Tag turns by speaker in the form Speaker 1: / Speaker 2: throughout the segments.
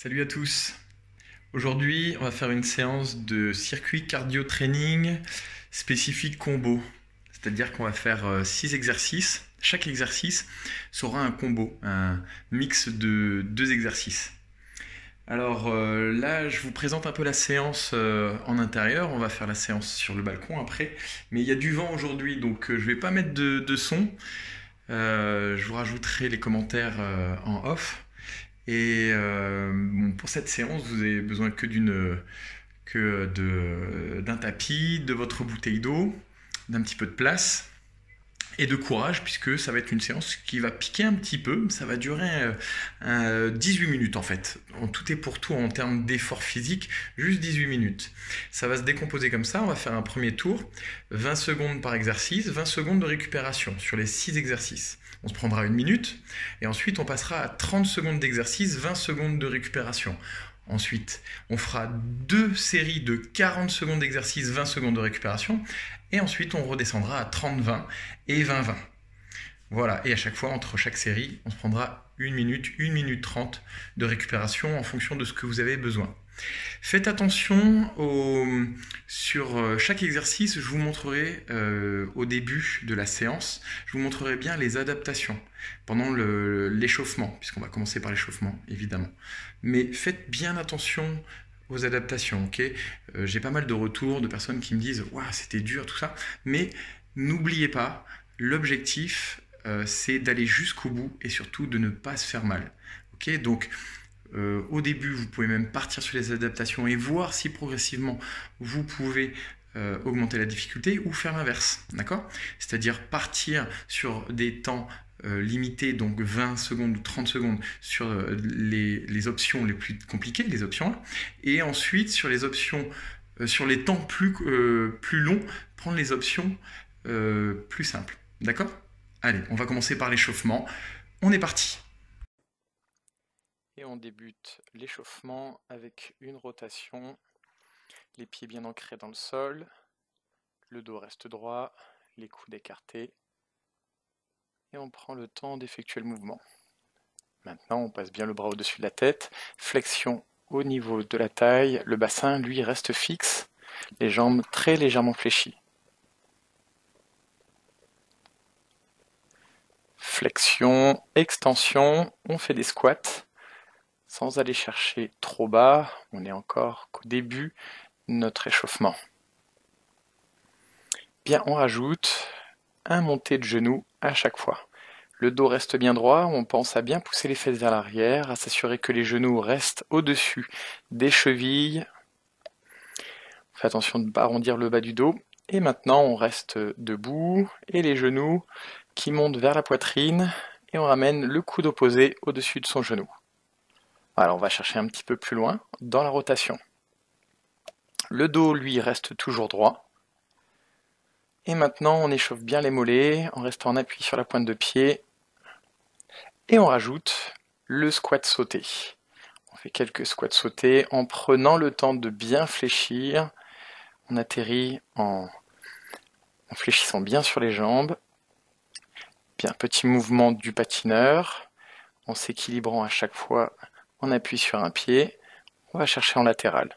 Speaker 1: Salut à tous. Aujourd'hui, on va faire une séance de circuit cardio training spécifique combo. C'est-à-dire qu'on va faire 6 euh, exercices. Chaque exercice sera un combo, un mix de deux exercices. Alors euh, là, je vous présente un peu la séance euh, en intérieur. On va faire la séance sur le balcon après. Mais il y a du vent aujourd'hui, donc je ne vais pas mettre de, son. je vous rajouterai les commentaires en off. Et euh, pour cette séance, vous avez besoin que d'un tapis, de votre bouteille d'eau, d'un petit peu de place et de courage puisque ça va être une séance qui va piquer un petit peu, ça va durer 18 euh, minutes en fait. En tout et pour tout en termes d'effort physique, juste 18 minutes. Ça va se décomposer comme ça, on va faire un premier tour, 20 secondes par exercice, 20 secondes de récupération sur les 6 exercices. On se prendra une minute et ensuite on passera à 30 secondes d'exercice, 20 secondes de récupération. Ensuite, on fera deux séries de 40 secondes d'exercice, 20 secondes de récupération et ensuite on redescendra à 30-20 et 20-20. Voilà, et à chaque fois entre chaque série, on se prendra une minute, une minute trente de récupération en fonction de ce que vous avez besoin. Faites attention au, sur euh, chaque exercice, je vous montrerai euh, au début de la séance, je vous montrerai bien les adaptations pendant l'échauffement, puisqu'on va commencer par l'échauffement évidemment. Mais faites bien attention aux adaptations, ok euh, J'ai pas mal de retours de personnes qui me disent Waouh, c'était dur, tout ça. Mais n'oubliez pas, l'objectif euh, c'est d'aller jusqu'au bout et surtout de ne pas se faire mal. donc euh, au début, vous pouvez même partir sur les adaptations et voir si progressivement vous pouvez euh, augmenter la difficulté ou faire l'inverse, d'accord C'est-à-dire partir sur des temps limités, donc 20 secondes ou 30 secondes sur les, options les plus compliquées, les options, et ensuite sur les options, sur les temps plus, plus longs, prendre les options plus simples, d'accord Allez, on va commencer par l'échauffement. On est parti Et on débute l'échauffement avec une rotation, les pieds bien ancrés dans le sol, le dos reste droit, les coudes écartés, et on prend le temps d'effectuer le mouvement. Maintenant, on passe bien le bras au-dessus de la tête, flexion au niveau de la taille, le bassin, lui, reste fixe, les jambes très légèrement fléchies. flexion, extension, on fait des squats sans aller chercher trop bas, on est encore qu'au début de notre échauffement. Bien, on rajoute un monté de genoux à chaque fois. Le dos reste bien droit, on pense à bien pousser les fesses vers l'arrière, à s'assurer que les genoux restent au-dessus des chevilles. On fait attention de ne pas arrondir le bas du dos. Et maintenant, on reste debout et les genoux qui monte vers la poitrine et on ramène le coude opposé au-dessus de son genou. Alors on va chercher un petit peu plus loin dans la rotation. Le dos, lui, reste toujours droit. Et maintenant, on échauffe bien les mollets en restant en appui sur la pointe de pied. Et on rajoute le squat sauté. On fait quelques squats sautés en prenant le temps de bien fléchir. On atterrit en, en fléchissant bien sur les jambes petit mouvement du patineur en s'équilibrant à chaque fois. On appuie sur un pied, on va chercher en latéral.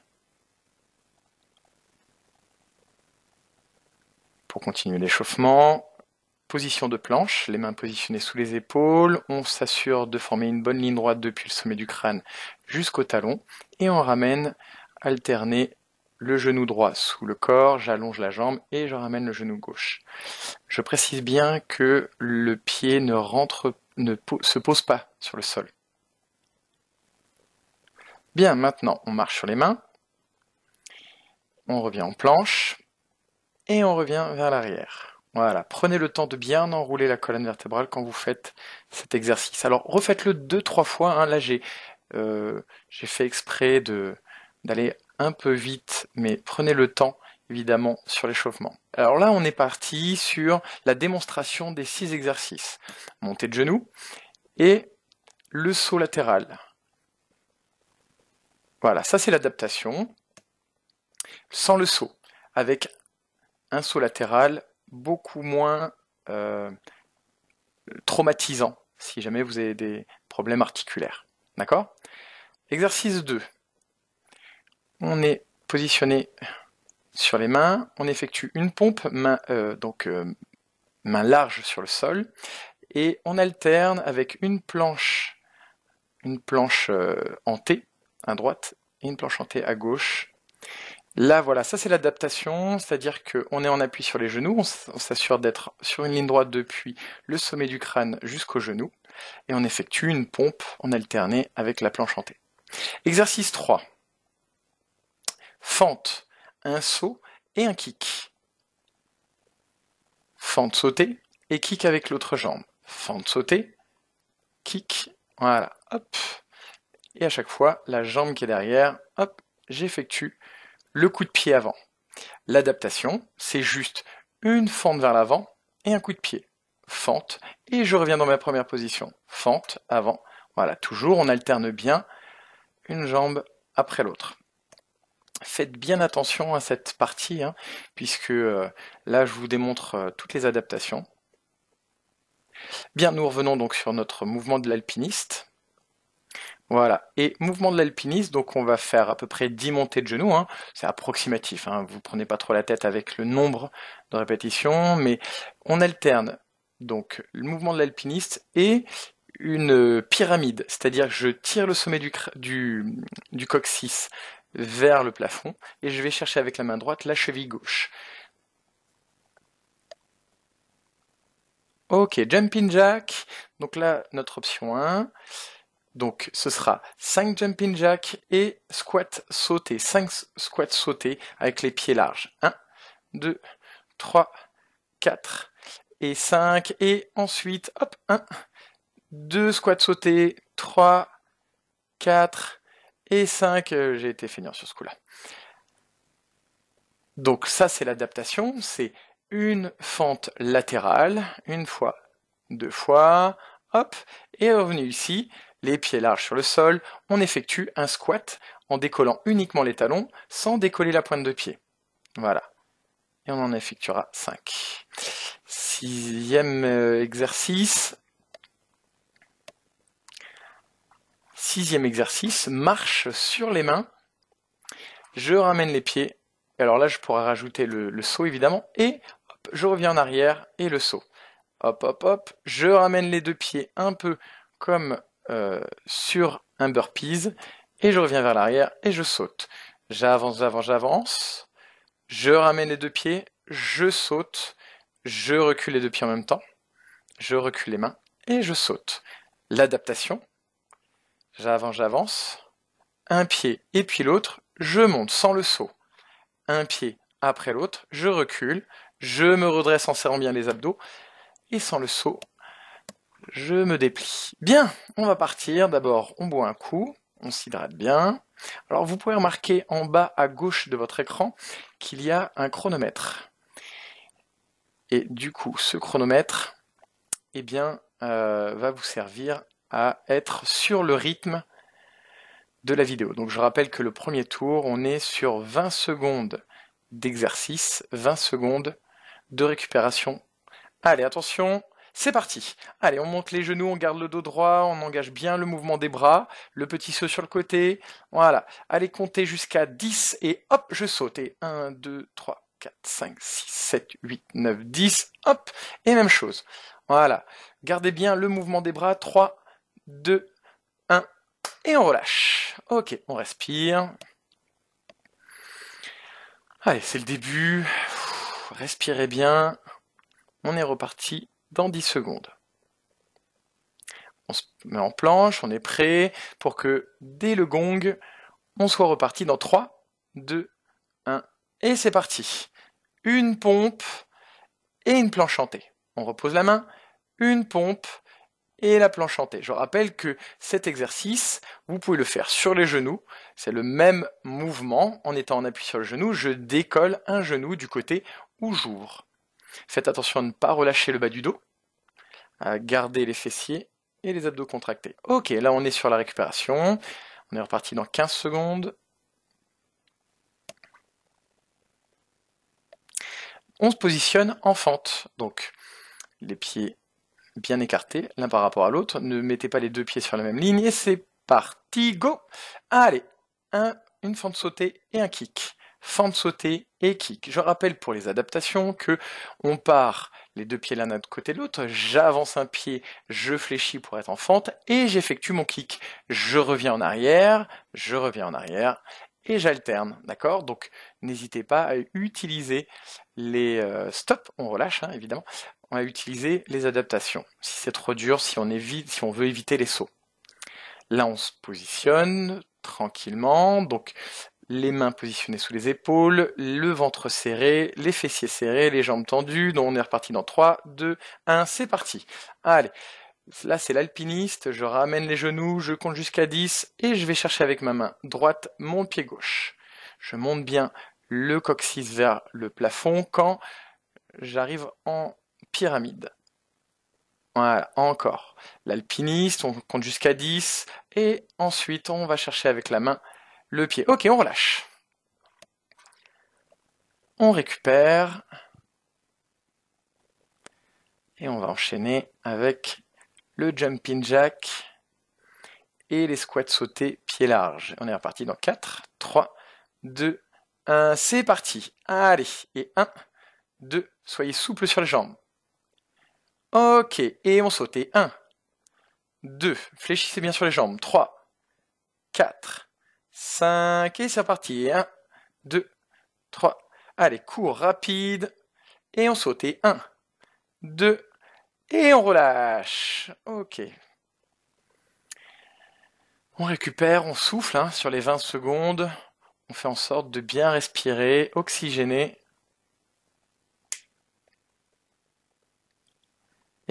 Speaker 1: Pour continuer l'échauffement, position de planche, les mains positionnées sous les épaules, on s'assure de former une bonne ligne droite depuis le sommet du crâne jusqu'au talon et on ramène alterner le genou droit sous le corps, j'allonge la jambe et je ramène le genou gauche. Je précise bien que le pied ne rentre, ne se pose pas sur le sol. Bien, maintenant, on marche sur les mains. On revient en planche. Et on revient vers l'arrière. Voilà, prenez le temps de bien enrouler la colonne vertébrale quand vous faites cet exercice. Alors, refaites-le deux, trois fois. Hein. Là, euh, j'ai fait exprès d'aller un peu vite, mais prenez le temps évidemment sur l'échauffement. Alors là, on est parti sur la démonstration des six exercices. Montée de genoux et le saut latéral. Voilà, ça c'est l'adaptation. Sans le saut, avec un saut latéral beaucoup moins euh, traumatisant si jamais vous avez des problèmes articulaires. D'accord Exercice 2. On est positionné sur les mains, on effectue une pompe, main, euh, donc euh, main large sur le sol, et on alterne avec une planche, une planche en euh, T à droite et une planche en T à gauche. Là voilà, ça c'est l'adaptation, c'est-à-dire qu'on est en appui sur les genoux, on s'assure d'être sur une ligne droite depuis le sommet du crâne jusqu'au genou, et on effectue une pompe en alterné avec la planche en T. Exercice 3 fente, un saut et un kick. Fente sautée et kick avec l'autre jambe. Fente sautée, kick, voilà, hop. Et à chaque fois, la jambe qui est derrière, hop, j'effectue le coup de pied avant. L'adaptation, c'est juste une fente vers l'avant et un coup de pied. Fente, et je reviens dans ma première position. Fente, avant. Voilà, toujours, on alterne bien une jambe après l'autre faites bien attention à cette partie, hein, puisque euh, là je vous démontre euh, toutes les adaptations. Bien, nous revenons donc sur notre mouvement de l'alpiniste. Voilà, et mouvement de l'alpiniste, donc on va faire à peu près 10 montées de genoux, hein. c'est approximatif, vous hein. vous prenez pas trop la tête avec le nombre de répétitions, mais on alterne donc le mouvement de l'alpiniste et une euh, pyramide, c'est-à-dire que je tire le sommet du coccyx vers le plafond et je vais chercher avec la main droite la cheville gauche. Ok, jumping jack. Donc là, notre option 1. Donc ce sera 5 jumping jack et squat sauté. 5 squats sautés avec les pieds larges. 1, 2, 3, 4 et 5. Et ensuite, hop, 1, 2 squats sautés, 3, 4, et 5, euh, j'ai été feignant sur ce coup-là. Donc ça, c'est l'adaptation, c'est une fente latérale, une fois, deux fois, hop, et revenu ici, les pieds larges sur le sol, on effectue un squat en décollant uniquement les talons sans décoller la pointe de pied. Voilà. Et on en effectuera 5. Sixième euh, exercice, Sixième exercice, marche sur les mains. Je ramène les pieds. Alors là, je pourrais rajouter le, saut évidemment. Et je reviens en arrière et le saut. Hop, hop, hop. Je ramène les deux pieds un peu comme euh, sur un burpees. Et je reviens vers l'arrière et je saute. J'avance, j'avance, j'avance. Je ramène les deux pieds. Je saute. Je recule les deux pieds en même temps. Je recule les mains et je saute. L'adaptation, J'avance, j'avance. Un pied et puis l'autre, je monte sans le saut. Un pied après l'autre, je recule, je me redresse en serrant bien les abdos et sans le saut, je me déplie. Bien, on va partir. D'abord, on boit un coup, on s'hydrate bien. Alors vous pouvez remarquer en bas à gauche de votre écran qu'il y a un chronomètre. Et du coup, ce chronomètre, eh bien, euh, va vous servir à être sur le rythme de la vidéo. Donc je rappelle que le premier tour, on est sur 20 secondes d'exercice, 20 secondes de récupération. Allez, attention, c'est parti. Allez, on monte les genoux, on garde le dos droit, on engage bien le mouvement des bras, le petit saut sur le côté. Voilà. Allez, compter jusqu'à 10 et hop, je saute. Et 1, 2, 3, 4, 5, 6, 7, 8, 9, 10. Hop. Et même chose. Voilà. Gardez bien le mouvement des bras. 3, 2, 1, et on relâche. Ok, on respire. Allez, c'est le début. Respirez bien. On est reparti dans 10 secondes. On se met en planche, on est prêt pour que dès le gong, on soit reparti dans 3, 2, 1, et c'est parti. Une pompe et une planche chantée. On repose la main, une pompe et la planche T. Je rappelle que cet exercice, vous pouvez le faire sur les genoux. C'est le même mouvement. En étant en appui sur le genou, je décolle un genou du côté où j'ouvre. Faites attention à ne pas relâcher le bas du dos. À garder les fessiers et les abdos contractés. Ok, là on est sur la récupération. On est reparti dans 15 secondes. On se positionne en fente. Donc les pieds bien écartés l'un par rapport à l'autre. Ne mettez pas les deux pieds sur la même ligne. Et c'est parti, go Allez, une fente sautée et un kick. Fente sautée et kick. Je rappelle pour les adaptations que on part les deux pieds l'un de côté de l'autre, j'avance un pied, je fléchis pour être en fente et j'effectue mon kick. Je reviens en arrière, je reviens en arrière et j'alterne, d'accord Donc n'hésitez pas à utiliser les euh, stops, on relâche hein, évidemment, on va utiliser les adaptations. Si c'est trop dur, si on évite, si on veut éviter les sauts. Là, on se positionne tranquillement, donc les mains positionnées sous les épaules, le ventre serré, les fessiers serrés, les jambes tendues. Donc on est reparti dans 3, 2, 1, c'est parti. Allez, là c'est l'alpiniste, je ramène les genoux, je compte jusqu'à 10 et je vais chercher avec ma main droite mon pied gauche. Je monte bien le coccyx vers le plafond quand j'arrive en pyramide. Voilà, encore. L'alpiniste, on compte jusqu'à 10, et ensuite on va chercher avec la main le pied. Ok, on relâche. On récupère. Et on va enchaîner avec le jumping jack et les squats sautés pieds larges. On est reparti dans 4, 3, 2, 1. C'est parti. Allez. Et 1, 2. Soyez souple sur les jambes. Ok, et on sautait. 1, 2, fléchissez bien sur les jambes. 3, 4, 5, et c'est reparti. 1, 2, 3. Allez, cours rapide. Et on sautait. 1, 2, et on relâche. Ok. On récupère, on souffle hein, sur les 20 secondes. On fait en sorte de bien respirer, oxygéner.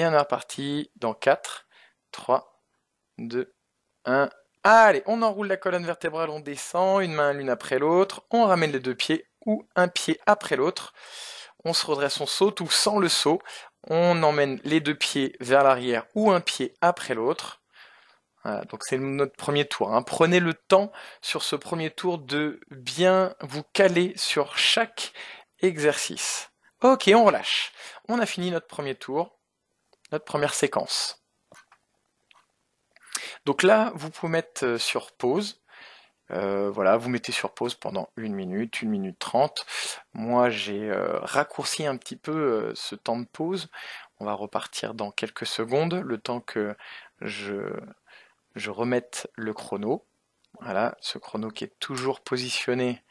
Speaker 1: Et on est reparti dans 4, 3, 2, 1. Allez, on enroule la colonne vertébrale, on descend, une main l'une après l'autre, on ramène les deux pieds ou un pied après l'autre. On se redresse, on saute ou sans le saut. On emmène les deux pieds vers l'arrière ou un pied après l'autre. Voilà, donc c'est notre premier tour. Hein. Prenez le temps sur ce premier tour de bien vous caler sur chaque exercice. Ok, on relâche. On a fini notre premier tour notre première séquence. Donc là, vous pouvez mettre euh, sur pause. Euh, voilà, vous mettez sur pause pendant une minute, une minute trente. Moi, j'ai euh, raccourci un petit peu ce temps de pause. On va repartir dans quelques secondes, le temps que je, je remette le chrono. Voilà, ce chrono qui est toujours positionné.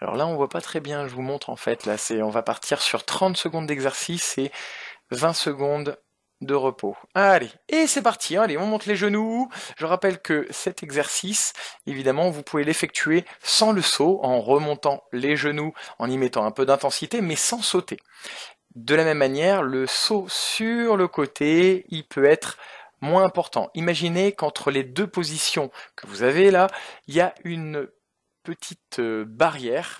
Speaker 1: Alors là, on voit pas très bien, je vous montre en fait. Là, c'est on va partir sur 30 secondes d'exercice et 20 secondes de repos. Allez, et c'est parti, hein. allez, on monte les genoux. Je rappelle que cet exercice, évidemment, vous pouvez l'effectuer sans le saut, en remontant les genoux, en y mettant un peu d'intensité, mais sans sauter. De la même manière, le saut sur le côté, il peut être moins important. Imaginez qu'entre les deux positions que vous avez là, il y a une petite euh, barrière.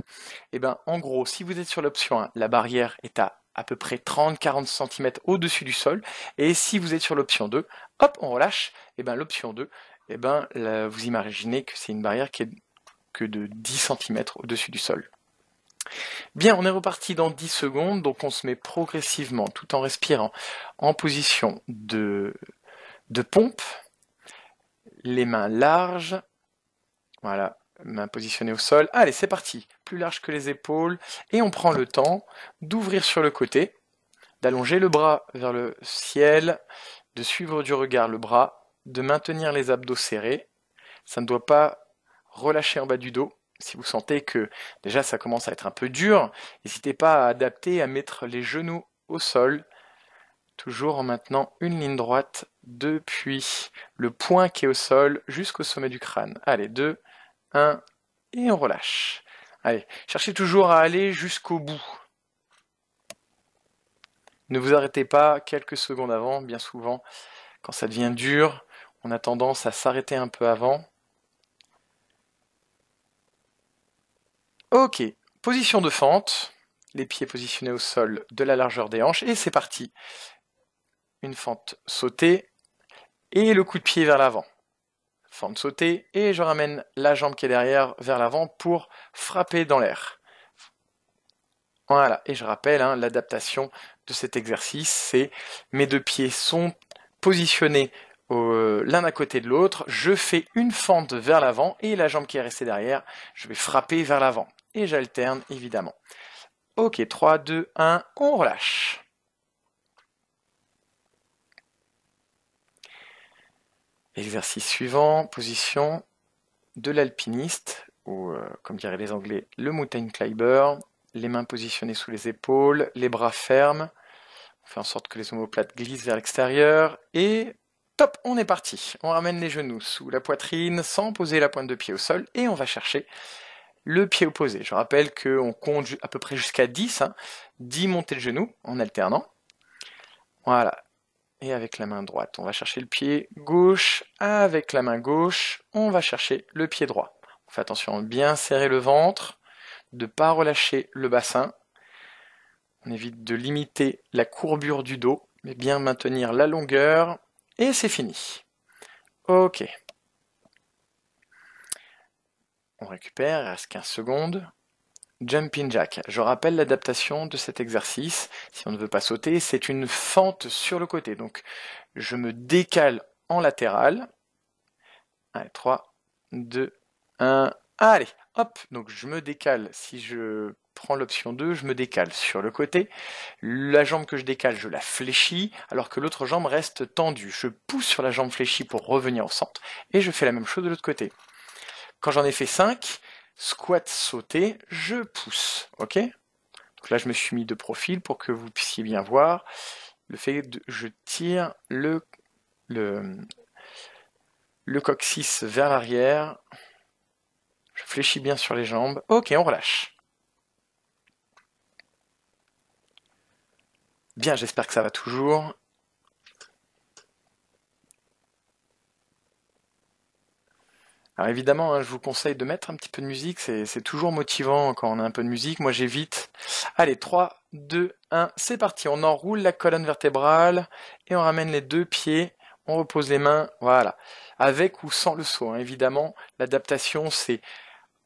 Speaker 1: Et eh ben, en gros, si vous êtes sur l'option 1, la barrière est à à peu près 30-40 cm au-dessus du sol. Et si vous êtes sur l'option 2, hop, on relâche, et eh bien l'option 2, et eh ben, vous imaginez que c'est une barrière qui est que de 10 cm au-dessus du sol. Bien, on est reparti dans 10 secondes, donc on se met progressivement, tout en respirant, en position de, de pompe, les mains larges, voilà, main positionnée au sol. Allez, c'est parti. Plus large que les épaules. Et on prend le temps d'ouvrir sur le côté, d'allonger le bras vers le ciel, de suivre du regard le bras, de maintenir les abdos serrés. Ça ne doit pas relâcher en bas du dos. Si vous sentez que déjà ça commence à être un peu dur, n'hésitez pas à adapter, à mettre les genoux au sol, toujours en maintenant une ligne droite depuis le point qui est au sol jusqu'au sommet du crâne. Allez, deux, 1, et on relâche. Allez, cherchez toujours à aller jusqu'au bout. Ne vous arrêtez pas quelques secondes avant, bien souvent, quand ça devient dur, on a tendance à s'arrêter un peu avant. Ok, position de fente, les pieds positionnés au sol de la largeur des hanches, et c'est parti. Une fente sautée, et le coup de pied vers l'avant de sauter et je ramène la jambe qui est derrière vers l'avant pour frapper dans l'air. Voilà, et je rappelle, hein, l'adaptation de cet exercice, c'est mes deux pieds sont positionnés euh, l'un à côté de l'autre, je fais une fente vers l'avant et la jambe qui est restée derrière, je vais frapper vers l'avant. Et j'alterne évidemment. Ok, 3, 2, 1, on relâche. Exercice suivant, position de l'alpiniste, ou euh, comme diraient les Anglais, le mountain climber, les mains positionnées sous les épaules, les bras fermes, on fait en sorte que les omoplates glissent vers l'extérieur, et top, on est parti. On ramène les genoux sous la poitrine sans poser la pointe de pied au sol, et on va chercher le pied opposé. Je rappelle qu'on compte à peu près jusqu'à 10, 10 hein, montées de genoux en alternant. Voilà, et avec la main droite. On va chercher le pied gauche, avec la main gauche, on va chercher le pied droit. On fait attention à bien serrer le ventre, de ne pas relâcher le bassin. On évite de limiter la courbure du dos, mais bien maintenir la longueur. Et c'est fini. Ok. On récupère, il reste 15 secondes. Jumping jack. Je rappelle l'adaptation de cet exercice. Si on ne veut pas sauter, c'est une fente sur le côté. Donc, je me décale en latéral. Allez, 3, 2, 1. Allez, hop. Donc, je me décale. Si je prends l'option 2, je me décale sur le côté. La jambe que je décale, je la fléchis, alors que l'autre jambe reste tendue. Je pousse sur la jambe fléchie pour revenir au centre, et je fais la même chose de l'autre côté. Quand j'en ai fait 5, squat sauté, je pousse. Ok Donc là, je me suis mis de profil pour que vous puissiez bien voir le fait que je tire le, le, le coccyx vers l'arrière. Je fléchis bien sur les jambes. Ok, on relâche. Bien, j'espère que ça va toujours. Alors évidemment, hein, je vous conseille de mettre un petit peu de musique, c'est toujours motivant quand on a un peu de musique. Moi j'évite. Allez, 3, 2, 1, c'est parti. On enroule la colonne vertébrale et on ramène les deux pieds, on repose les mains, voilà. Avec ou sans le saut, hein. évidemment, l'adaptation c'est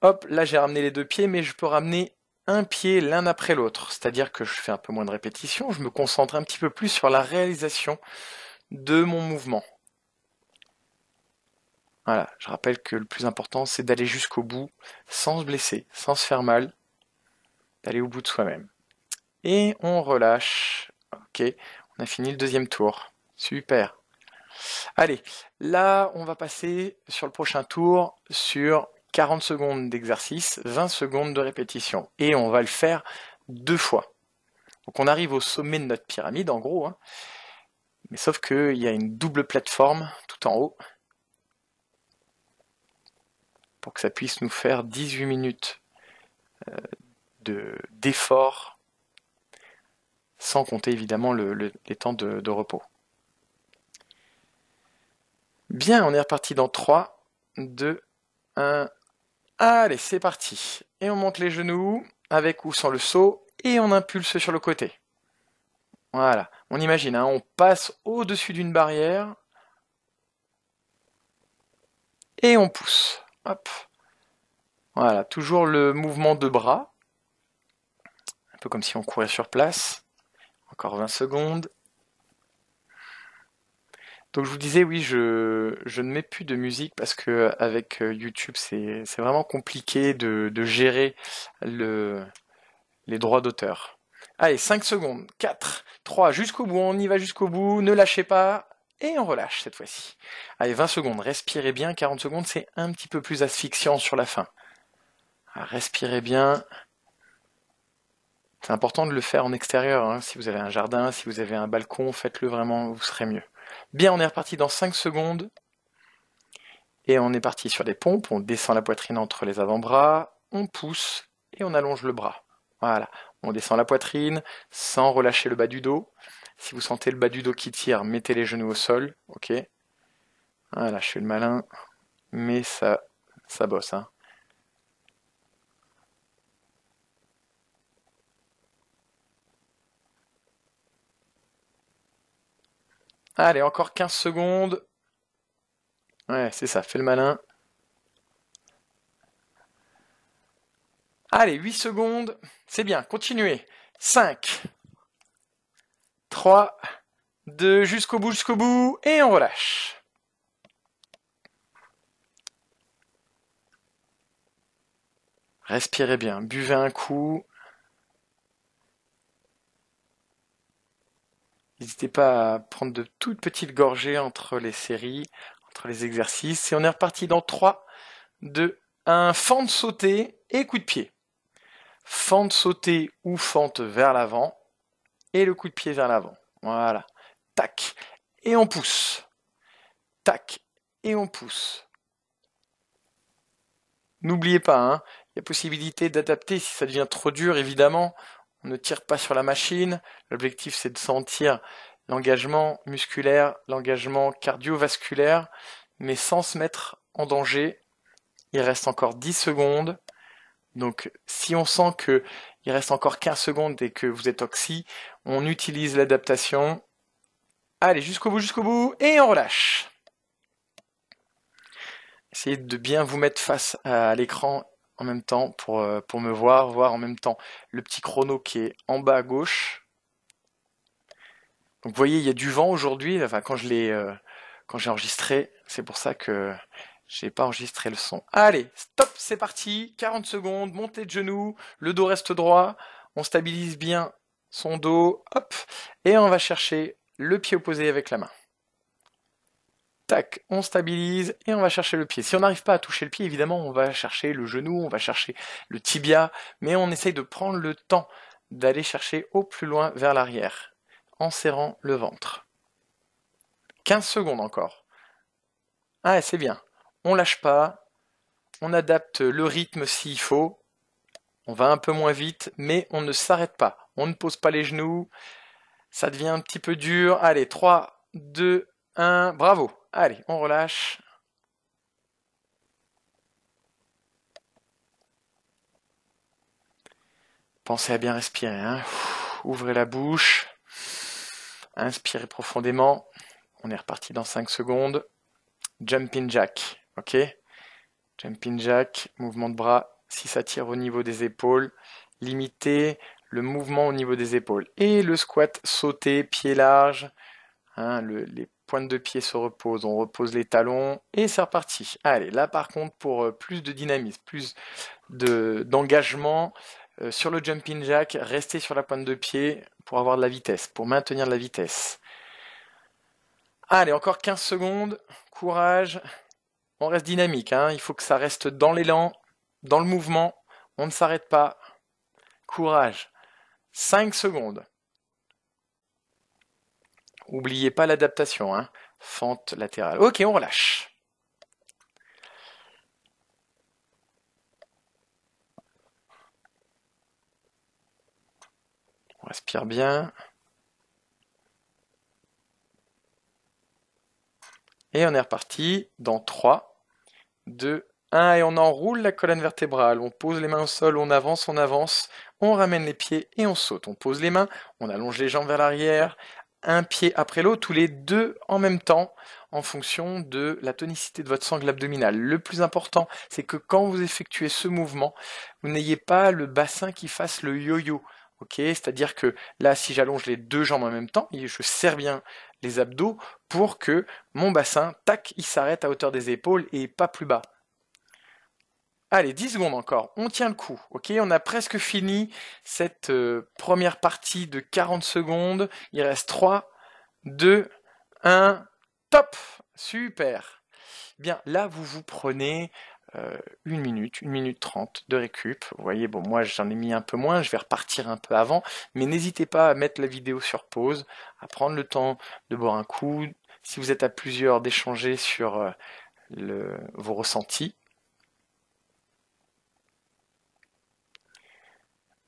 Speaker 1: hop, là j'ai ramené les deux pieds, mais je peux ramener un pied l'un après l'autre. C'est-à-dire que je fais un peu moins de répétition, je me concentre un petit peu plus sur la réalisation de mon mouvement. Voilà, je rappelle que le plus important, c'est d'aller jusqu'au bout sans se blesser, sans se faire mal, d'aller au bout de soi-même. Et on relâche. Ok, on a fini le deuxième tour. Super. Allez, là, on va passer sur le prochain tour sur 40 secondes d'exercice, 20 secondes de répétition. Et on va le faire deux fois. Donc on arrive au sommet de notre pyramide, en gros. Hein. Mais sauf qu'il y a une double plateforme tout en haut pour que ça puisse nous faire 18 minutes euh, de d'effort, sans compter évidemment le, les temps de, repos. Bien, on est reparti dans 3, 2, 1. Allez, c'est parti. Et on monte les genoux, avec ou sans le saut, et on impulse sur le côté. Voilà, on imagine, hein, on passe au-dessus d'une barrière, et on pousse. Hop. Voilà, toujours le mouvement de bras. Un peu comme si on courait sur place. Encore 20 secondes. Donc je vous disais, oui, je, ne mets plus de musique parce que avec euh, YouTube, c'est vraiment compliqué de, gérer les droits d'auteur. Allez, 5 secondes, 4, 3, jusqu'au bout, on y va jusqu'au bout, ne lâchez pas, et on relâche cette fois-ci. Allez, 20 secondes, respirez bien, 40 secondes, c'est un petit peu plus asphyxiant sur la fin. Ah, respirez bien. C'est important de le faire en extérieur, hein. si vous avez un jardin, si vous avez un balcon, faites-le vraiment, vous serez mieux. Bien, on est reparti dans 5 secondes. Et on est parti sur les pompes, on descend la poitrine entre les avant-bras, on pousse et on allonge le bras. Voilà, on descend la poitrine sans relâcher le bas du dos. Si vous sentez le bas du dos qui tire, mettez les genoux au sol. Ok. Voilà, je suis le malin. Mais ça, ça bosse. Hein. Allez, encore 15 secondes. Ouais, c'est ça, fais le malin. Allez, 8 secondes. C'est bien, continuez. 5, 3, 2, jusqu'au bout, jusqu'au bout, et on relâche. Respirez bien, buvez un coup. N'hésitez pas à prendre de toutes petites gorgées entre les séries, entre les exercices. Et on est reparti dans 3, 2, 1. Fente sautée et coup de pied. Fente sautée ou fente vers l'avant et le coup de pied vers l'avant. Voilà. Tac. Et on pousse. Tac. Et on pousse. N'oubliez pas, hein, il y a possibilité d'adapter si ça devient trop dur, évidemment. On ne tire pas sur la machine. L'objectif, c'est de sentir l'engagement musculaire, l'engagement cardiovasculaire, mais sans se mettre en danger. Il reste encore 10 secondes. Donc, si on sent que il reste encore 15 secondes et que vous êtes oxy, on utilise l'adaptation. Allez, jusqu'au bout, jusqu'au bout, et on relâche. Essayez de bien vous mettre face à l'écran en même temps pour, euh, pour me voir, voir en même temps le petit chrono qui est en bas à gauche. vous voyez, il y a du vent aujourd'hui, enfin quand je l'ai euh, quand j'ai enregistré, c'est pour ça que j'ai pas enregistré le son. Allez, stop, c'est parti. 40 secondes, montée de genoux, le dos reste droit. On stabilise bien son dos. Hop. Et on va chercher le pied opposé avec la main. Tac, on stabilise et on va chercher le pied. Si on n'arrive pas à toucher le pied, évidemment, on va chercher le genou, on va chercher le tibia, mais on essaye de prendre le temps d'aller chercher au plus loin vers l'arrière, en serrant le ventre. 15 secondes encore. Ah, c'est bien on lâche pas, on adapte le rythme s'il faut, on va un peu moins vite, mais on ne s'arrête pas, on ne pose pas les genoux, ça devient un petit peu dur. Allez, 3, 2, 1, bravo. Allez, on relâche. Pensez à bien respirer. Hein. Ouvrez la bouche. Inspirez profondément. On est reparti dans 5 secondes. Jumping jack. Ok Jumping jack, mouvement de bras, si ça tire au niveau des épaules, limiter le mouvement au niveau des épaules. Et le squat sauté, pied large, hein, les pointes de pied se reposent, on repose les talons et c'est reparti. Allez, là par contre pour euh, plus de dynamisme, plus d'engagement de, euh, sur le jumping jack, restez sur la pointe de pied pour avoir de la vitesse, pour maintenir de la vitesse. Allez, encore 15 secondes, courage, on reste dynamique, hein. il faut que ça reste dans l'élan, dans le mouvement, on ne s'arrête pas. Courage. 5 secondes. Oubliez pas l'adaptation, hein. fente latérale. Ok, on relâche. On respire bien. Et on est reparti dans 3, 2, 1. Et on enroule la colonne vertébrale. On pose les mains au sol, on avance, on avance. On ramène les pieds et on saute. On pose les mains, on allonge les jambes vers l'arrière. Un pied après l'autre, tous les deux en même temps, en fonction de la tonicité de votre sangle abdominale. Le plus important, c'est que quand vous effectuez ce mouvement, vous n'ayez pas le bassin qui fasse le yo-yo. C'est-à-dire que là, si j'allonge les deux jambes en même temps, je serre bien abdos pour que mon bassin, tac, il s'arrête à hauteur des épaules et pas plus bas. Allez, 10 secondes encore, on tient le coup, ok On a presque fini cette euh, première partie de 40 secondes. Il reste 3, 2, 1, top Super Bien, là vous vous prenez euh, une minute, une minute trente de récup. Vous voyez, bon, moi j'en ai mis un peu moins, je vais repartir un peu avant, mais n'hésitez pas à mettre la vidéo sur pause, à prendre le temps de boire un coup, si vous êtes à plusieurs, d'échanger sur euh, le, vos ressentis.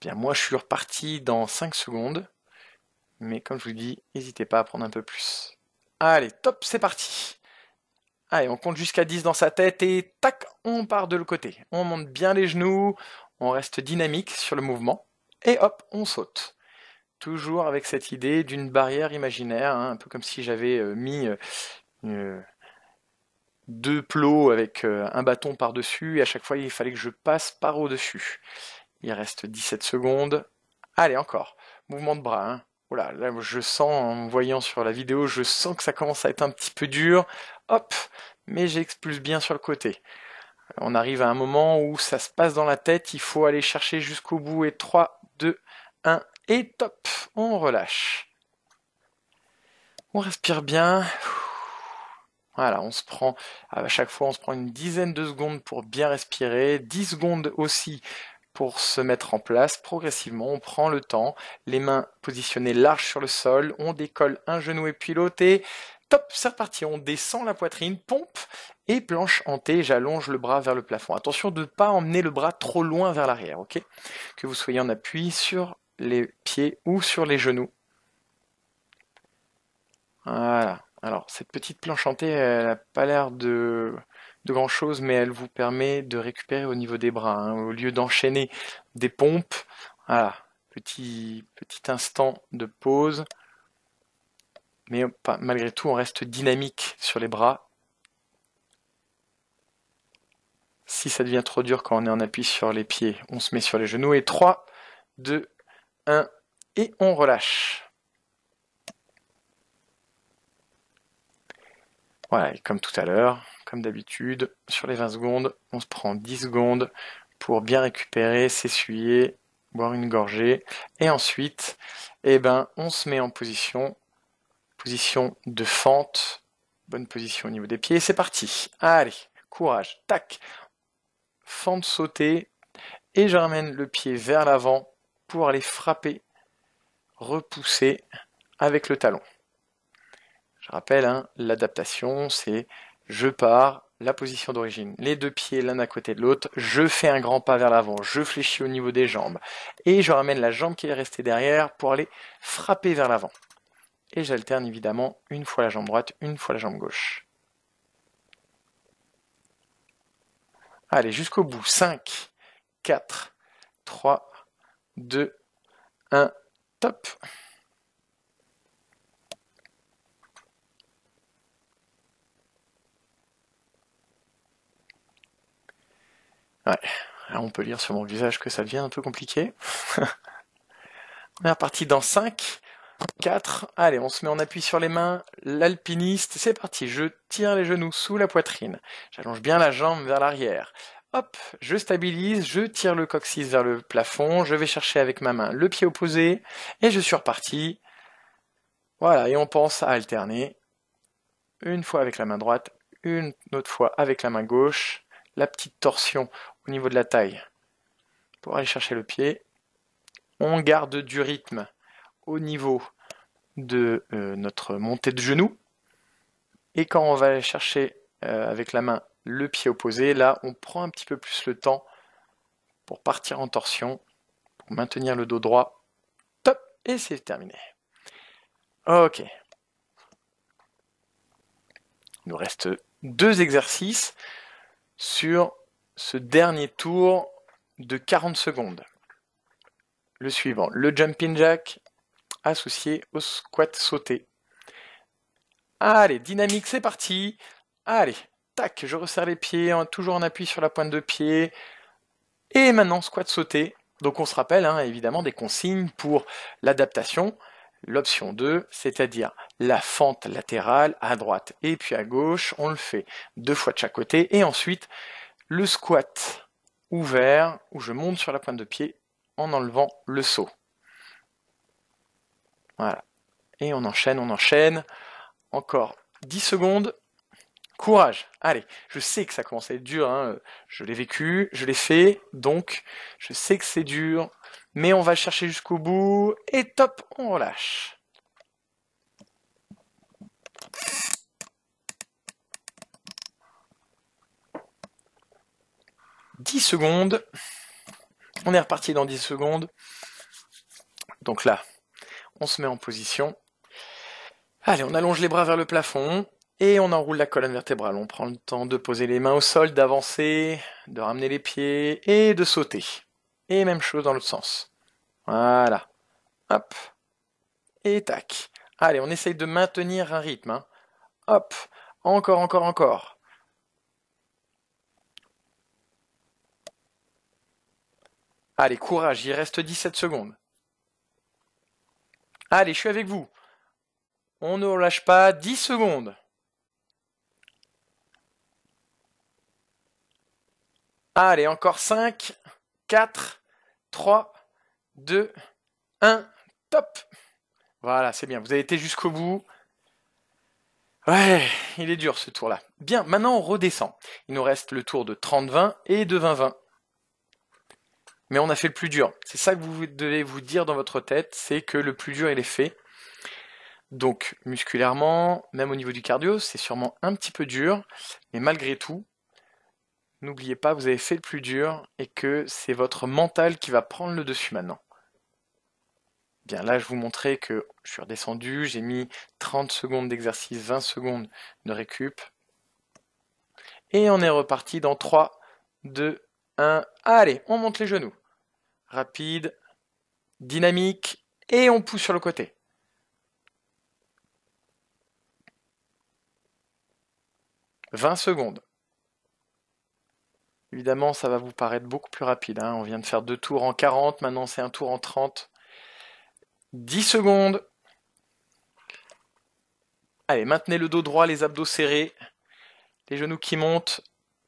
Speaker 1: Bien, moi je suis reparti dans 5 secondes, mais comme je vous dis, n'hésitez pas à prendre un peu plus. Allez, top, c'est parti Allez, on compte jusqu'à 10 dans sa tête et tac, on part de l'autre côté. On monte bien les genoux, on reste dynamique sur le mouvement et hop, on saute. Toujours avec cette idée d'une barrière imaginaire, hein, un peu comme si j'avais euh, mis euh, euh, deux plots avec un bâton par-dessus et à chaque fois il fallait que je passe par au-dessus. Il reste 17 secondes. Allez, encore. Mouvement de bras. Voilà, hein. là je sens, en me voyant sur la vidéo, je sens que ça commence à être un petit peu dur hop, mais j'expulse bien sur le côté. On arrive à un moment où ça se passe dans la tête, il faut aller chercher jusqu'au bout et 3, 2, 1 et top, on relâche. On respire bien. Voilà, on se prend, à chaque fois on se prend une dizaine de secondes pour bien respirer, 10 secondes aussi pour se mettre en place. Progressivement, on prend le temps, les mains positionnées larges sur le sol, on décolle un genou et puis l'autre Top, c'est reparti, on descend la poitrine, pompe et planche hantée, j'allonge le bras vers le plafond. Attention de ne pas emmener le bras trop loin vers l'arrière, ok Que vous soyez en appui sur les pieds ou sur les genoux. Voilà. Alors, cette petite planche hantée, elle n'a pas l'air de, de grand chose, mais elle vous permet de récupérer au niveau des bras. Hein. au lieu d'enchaîner des pompes, voilà, petit, petit instant de pause mais malgré tout, on reste dynamique sur les bras. Si ça devient trop dur quand on est en appui sur les pieds, on se met sur les genoux. Et 3, 2, 1, et on relâche. Voilà, et comme tout à l'heure, comme d'habitude, sur les 20 secondes, on se prend 10 secondes pour bien récupérer, s'essuyer, boire une gorgée. Et ensuite, eh ben, on se met en position position de fente, bonne position au niveau des pieds, c'est parti. Allez, courage, tac, fente sautée, et je ramène le pied vers l'avant pour aller frapper, repousser avec le talon. Je rappelle, hein, l'adaptation, c'est je pars, la position d'origine, les deux pieds l'un à côté de l'autre, je fais un grand pas vers l'avant, je fléchis au niveau des jambes, et je ramène la jambe qui est restée derrière pour aller frapper vers l'avant et j'alterne évidemment une fois la jambe droite, une fois la jambe gauche. Allez, jusqu'au bout. 5, 4, 3, 2, 1, top. Ouais, on peut lire sur mon visage que ça devient un peu compliqué. on est reparti dans 5, 4. Allez, on se met en appui sur les mains. L'alpiniste, c'est parti. Je tire les genoux sous la poitrine. J'allonge bien la jambe vers l'arrière. Hop, je stabilise, je tire le coccyx vers le plafond, je vais chercher avec ma main le pied opposé et je suis reparti. Voilà, et on pense à alterner une fois avec la main droite, une autre fois avec la main gauche, la petite torsion au niveau de la taille pour aller chercher le pied. On garde du rythme niveau de euh, notre montée de genou. Et quand on va chercher euh, avec la main le pied opposé, là on prend un petit peu plus le temps pour partir en torsion, pour maintenir le dos droit. Top Et c'est terminé. Ok. Il nous reste deux exercices sur ce dernier tour de 40 secondes. Le suivant, le jumping jack, associé au squat sauté. Allez, dynamique, c'est parti. Allez, tac, je resserre les pieds, hein, toujours en appui sur la pointe de pied. Et maintenant, squat sauté. Donc on se rappelle hein, évidemment des consignes pour l'adaptation. L'option 2, c'est-à-dire la fente latérale à droite et puis à gauche, on le fait deux fois de chaque côté. Et ensuite, le squat ouvert où je monte sur la pointe de pied en enlevant le saut. Voilà. Et on enchaîne, on enchaîne. Encore 10 secondes. Courage. Allez, je sais que ça commence à être dur. Hein. Je l'ai vécu, je l'ai fait. Donc, je sais que c'est dur. Mais on va chercher jusqu'au bout. Et top, on relâche. Dix secondes. On est reparti dans 10 secondes. Donc là, on se met en position. Allez, on allonge les bras vers le plafond et on enroule la colonne vertébrale. On prend le temps de poser les mains au sol, d'avancer, de ramener les pieds et de sauter. Et même chose dans l'autre sens. Voilà. Hop. Et tac. Allez, on essaye de maintenir un rythme. Hein. Hop. Encore, encore, encore. Allez, courage, il reste 17 secondes. Allez, je suis avec vous. On ne relâche pas 10 secondes. allez, encore 5, 4, 3, 2, 1. Top Voilà, c'est bien. Vous avez été jusqu'au bout. Ouais, il est dur ce tour-là. Bien, maintenant on redescend. Il nous reste le tour de 30-20 et de 20-20 mais on a fait le plus dur. C'est ça que vous devez vous dire dans votre tête, c'est que le plus dur il est fait. Donc musculairement, même au niveau du cardio, c'est sûrement un petit peu dur, mais malgré tout, n'oubliez pas, vous avez fait le plus dur et que c'est votre mental qui va prendre le dessus maintenant. Bien là, je vous montrais que je suis redescendu, j'ai mis 30 secondes d'exercice, 20 secondes de récup. Et on est reparti dans 3, 2, ah, allez, on monte les genoux. Rapide, dynamique, et on pousse sur le côté. « 20 secondes. Évidemment, ça va vous paraître beaucoup plus rapide. Hein. On vient de faire deux tours en 40, maintenant c'est un tour en 30. 10 secondes. Allez, maintenez le dos droit, les abdos serrés, les genoux qui montent,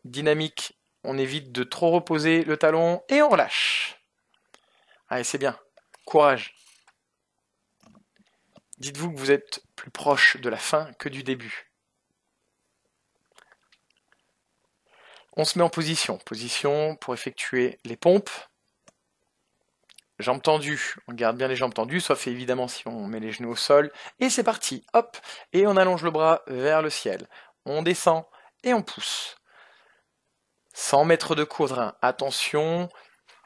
Speaker 1: dynamique on évite de trop reposer le talon et on relâche. Allez, ah, c'est bien. Courage. Dites-vous que vous êtes plus proche de la fin que du début. On se met en position. Position pour effectuer les pompes. Jambes tendues. On garde bien les jambes tendues, sauf évidemment si on met les genoux au sol. Et c'est parti. Hop. Et on allonge le bras vers le ciel. On descend et on pousse. 100 mètres de coudrin. Attention,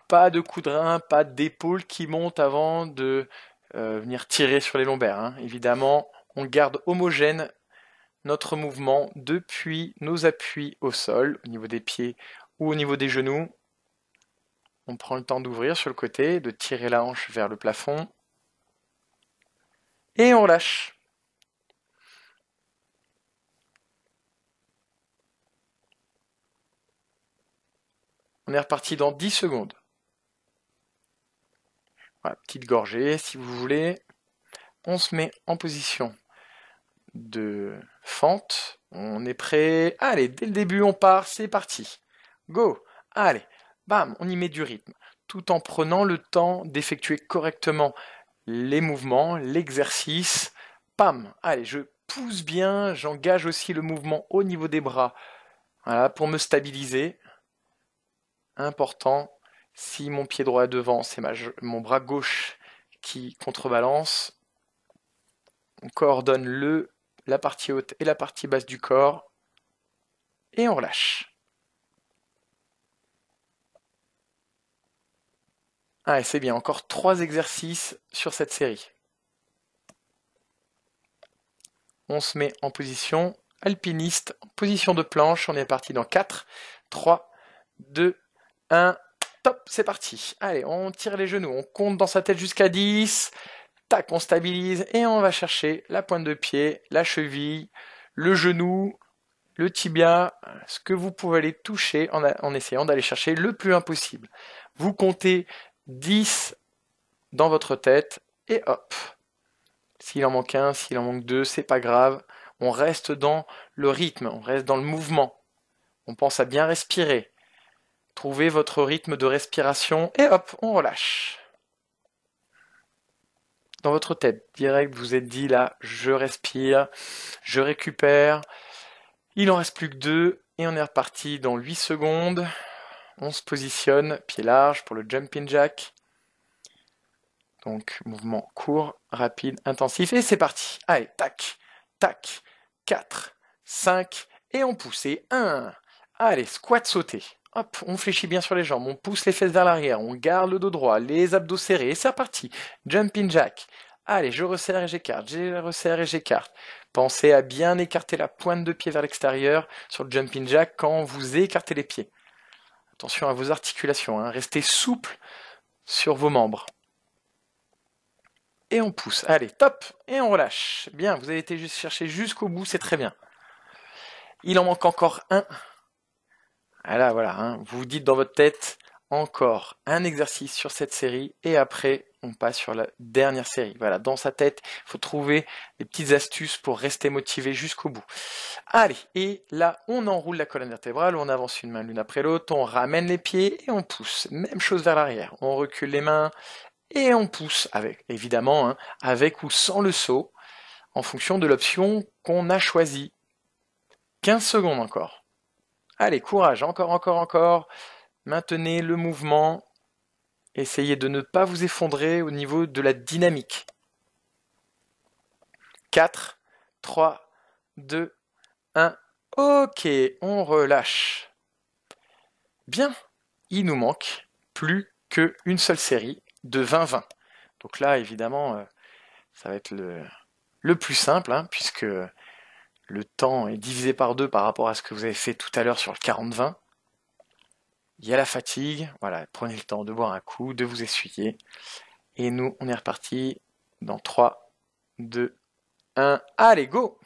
Speaker 1: pas de coudrin, pas d'épaule qui monte avant de euh, venir tirer sur les lombaires. Hein. Évidemment, on garde homogène notre mouvement depuis nos appuis au sol, au niveau des pieds ou au niveau des genoux. On prend le temps d'ouvrir sur le côté, de tirer la hanche vers le plafond. Et on lâche. On est reparti dans 10 secondes. petite gorgée si vous voulez. On se met en position de fente. On est prêt. Allez, dès le début, on part. C'est parti. Go. Allez. Bam, on y met du rythme. Tout en prenant le temps d'effectuer correctement les mouvements, l'exercice. Pam. Allez, je pousse bien. J'engage aussi le mouvement au niveau des bras. Voilà, pour me stabiliser important. Si mon pied droit est devant, c'est mon bras gauche qui contrebalance. On coordonne le, la partie haute et la partie basse du corps. Et on relâche. Ah, c'est bien, encore trois exercices sur cette série. On se met en position alpiniste, position de planche. On est parti dans 4, 3, 2, 1, top, c'est parti. Allez, on tire les genoux, on compte dans sa tête jusqu'à 10. Tac, on stabilise et on va chercher la pointe de pied, la cheville, le genou, le tibia, ce que vous pouvez aller toucher en, essayant d'aller chercher le plus impossible. Vous comptez 10 dans votre tête et hop. S'il en manque un, s'il en manque deux, c'est pas grave. On reste dans le rythme, on reste dans le mouvement. On pense à bien respirer. Trouvez votre rythme de respiration et hop, on relâche. Dans votre tête, direct, vous êtes dit là, je respire, je récupère. Il en reste plus que deux et on est reparti dans 8 secondes. On se positionne, pied large pour le jumping jack. Donc mouvement court, rapide, intensif et c'est parti. Allez, tac, tac, 4, 5 et on pousse. Et 1. Allez, squat sauté. Hop, on fléchit bien sur les jambes, on pousse les fesses vers l'arrière, on garde le dos droit, les abdos serrés, et c'est reparti. Jumping jack. Allez, je resserre et j'écarte, je resserre et j'écarte. Pensez à bien écarter la pointe de pied vers l'extérieur sur le jumping jack quand vous écartez les pieds. Attention à vos articulations, hein. restez souple sur vos membres. Et on pousse. Allez, top Et on relâche. Bien, vous avez été chercher jusqu'au bout, c'est très bien. Il en manque encore un. Ah voilà, voilà, hein. vous vous dites dans votre tête encore un exercice sur cette série et après on passe sur la dernière série. Voilà, dans sa tête, il faut trouver des petites astuces pour rester motivé jusqu'au bout. Allez, et là, on enroule la colonne vertébrale, on avance une main l'une après l'autre, on ramène les pieds et on pousse. Même chose vers l'arrière, on recule les mains et on pousse avec, évidemment, hein, avec ou sans le saut, en fonction de l'option qu'on a choisie. 15 secondes encore. Allez, courage, encore, encore, encore. Maintenez le mouvement. Essayez de ne pas vous effondrer au niveau de la dynamique. 4, 3, 2, 1. Ok, on relâche. Bien, il nous manque plus qu'une seule série de 20-20. Donc là, évidemment, euh, ça va être le, le plus simple, hein, puisque le temps est divisé par deux par rapport à ce que vous avez fait tout à l'heure sur le 40-20. Il y a la fatigue, voilà, prenez le temps de boire un coup, de vous essuyer. Et nous, on est reparti dans 3, 2, 1. Allez, go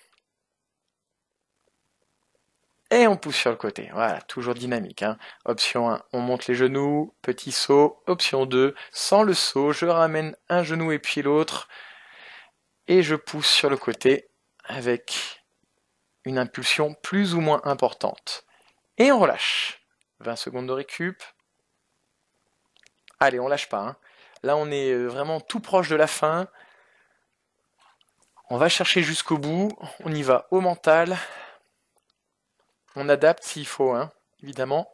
Speaker 1: et on pousse sur le côté. Voilà, toujours dynamique. Hein. Option 1, on monte les genoux, petit saut. Option 2, sans le saut, je ramène un genou et puis l'autre. Et je pousse sur le côté avec une impulsion plus ou moins importante. Et on relâche. 20 secondes de récup. Allez, on lâche pas. Hein. Là, on est euh, vraiment tout proche de la fin. On va chercher jusqu'au bout. On y va au mental. On adapte s'il faut, hein, évidemment.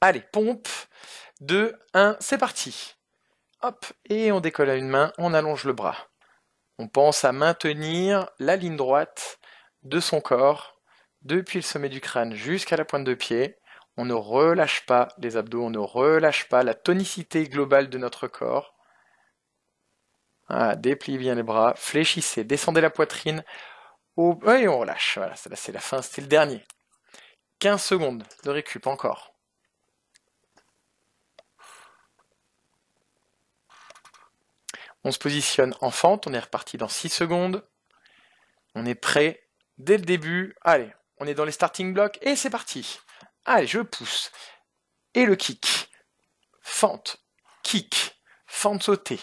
Speaker 1: Allez, pompe. 2, 1, c'est parti. Hop, et on décolle à une main, on allonge le bras. On pense à maintenir la ligne droite de son corps, depuis le sommet du crâne jusqu'à la pointe de pied. On ne relâche pas les abdos, on ne relâche pas la tonicité globale de notre corps. dépliez bien les bras, fléchissez, descendez la poitrine. Au... Et on relâche. Voilà, c'est la fin, c'était le dernier. 15 secondes de récup encore. On se positionne en fente, on est reparti dans 6 secondes. On est prêt dès le début. Allez, on est dans les starting blocks et c'est parti. Allez, je pousse. Et le kick. Fente, kick, fente sautée,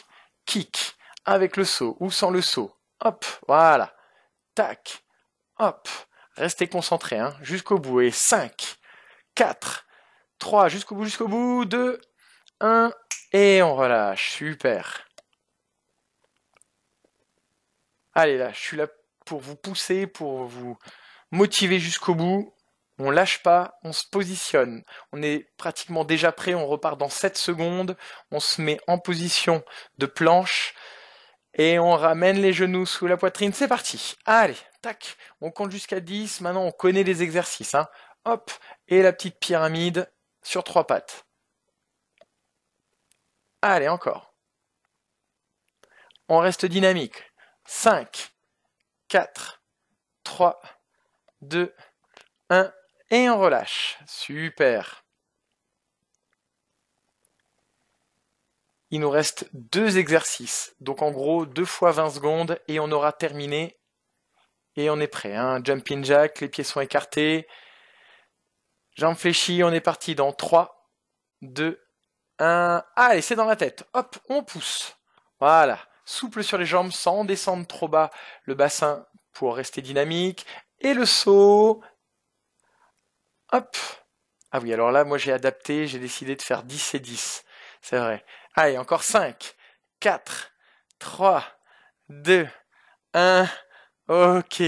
Speaker 1: kick, avec le saut ou sans le saut. Hop, voilà. Tac, hop. Restez concentré, hein, jusqu'au bout. Et 5, 4, 3, jusqu'au bout, jusqu'au bout. 2, 1, et on relâche. Super. Allez là, je suis là pour vous pousser, pour vous motiver jusqu'au bout. On lâche pas, on se positionne. On est pratiquement déjà prêt, on repart dans 7 secondes, on se met en position de planche et on ramène les genoux sous la poitrine. C'est parti. Allez, tac, on compte jusqu'à 10. Maintenant, on connaît les exercices. Hein. Hop, et la petite pyramide sur trois pattes. Allez, encore. On reste dynamique. 5, 4, 3, 2, 1 et on relâche. Super. Il nous reste deux exercices. Donc en gros, deux fois 20 secondes et on aura terminé. Et on est prêt. Hein. Jump jack, les pieds sont écartés. Jambes fléchies, on est parti dans 3, 2, 1. Allez, c'est dans la tête. Hop, on pousse. Voilà souple sur les jambes sans descendre trop bas le bassin pour rester dynamique. Et le saut. Hop. Ah oui, alors là, moi j'ai adapté, j'ai décidé de faire 10 et 10. C'est vrai. Allez, encore 5, 4, 3, 2, 1. Ok.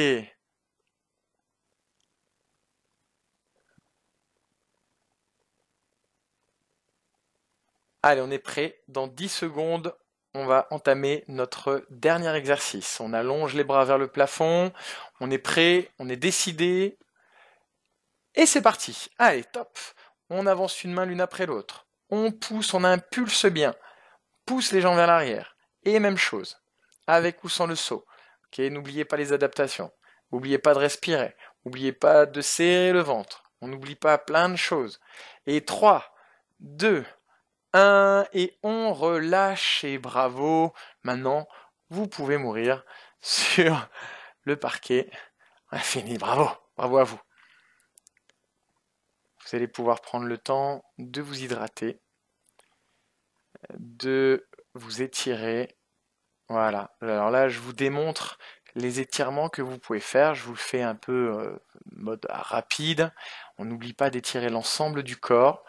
Speaker 1: Allez, on est prêt. Dans 10 secondes, on va entamer notre dernier exercice. On allonge les bras vers le plafond, on est prêt, on est décidé. Et c'est parti. Allez, top. On avance une main l'une après l'autre. On pousse, on impulse bien. Pousse les jambes vers l'arrière. Et même chose, avec ou sans le saut. n'oubliez pas les adaptations. N'oubliez pas de respirer. N'oubliez pas de serrer le ventre. On n'oublie pas plein de choses. Et 3, 2, 1 et on relâche et bravo. Maintenant, vous pouvez mourir sur le parquet. infini. bravo, bravo à vous. Vous allez pouvoir prendre le temps de vous hydrater, de vous étirer. Voilà, alors là je vous démontre les étirements que vous pouvez faire. Je vous le fais un peu euh, mode rapide. On n'oublie pas d'étirer l'ensemble du corps.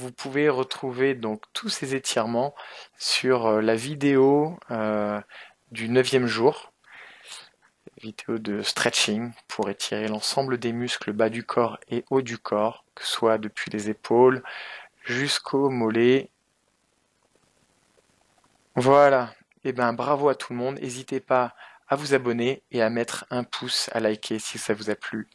Speaker 1: Vous pouvez retrouver donc tous ces étirements sur euh, la vidéo du euh, du neuvième jour, vidéo de stretching pour étirer l'ensemble des muscles bas du corps et haut du corps, que ce soit depuis les épaules jusqu'aux mollets. Voilà, et eh ben bravo à tout le monde, n'hésitez pas à vous abonner et à mettre un pouce, à liker si ça vous a plu.